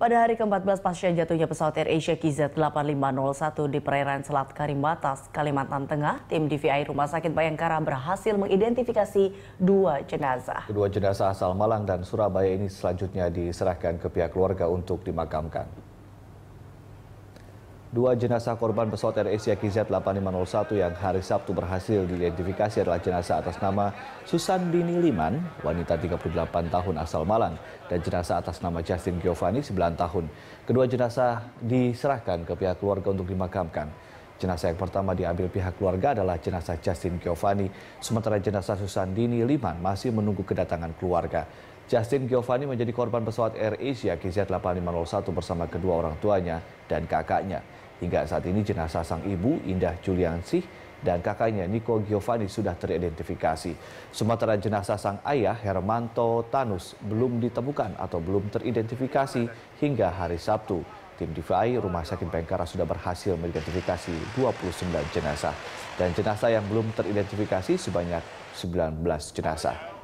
Pada hari ke-14 pasca jatuhnya pesawat Air Asia KZ8501 di perairan Selat Karimbatas, Kalimantan Tengah, tim DVI Rumah Sakit Bayangkara berhasil mengidentifikasi dua jenazah. Kedua jenazah asal Malang dan Surabaya ini selanjutnya diserahkan ke pihak keluarga untuk dimakamkan. Dua jenazah korban pesawat Air Asia KZ-8501 yang hari Sabtu berhasil diidentifikasi adalah jenazah atas nama Susan Dini Liman, wanita 38 tahun asal Malang, dan jenazah atas nama Justin Giovanni, 9 tahun. Kedua jenazah diserahkan ke pihak keluarga untuk dimakamkan. Jenazah yang pertama diambil pihak keluarga adalah jenazah Justin Giovanni, sementara jenazah Susandini Liman masih menunggu kedatangan keluarga. Justin Giovanni menjadi korban pesawat Air Asia KZ8501 bersama kedua orang tuanya dan kakaknya. Hingga saat ini jenazah sang ibu Indah Juliansih dan kakaknya Nico Giovanni sudah teridentifikasi. Sementara jenazah sang ayah Hermanto Tanus belum ditemukan atau belum teridentifikasi hingga hari Sabtu tim DVI, Rumah Sakit Bengkara sudah berhasil mengidentifikasi 29 jenazah. Dan jenazah yang belum teridentifikasi sebanyak 19 jenazah.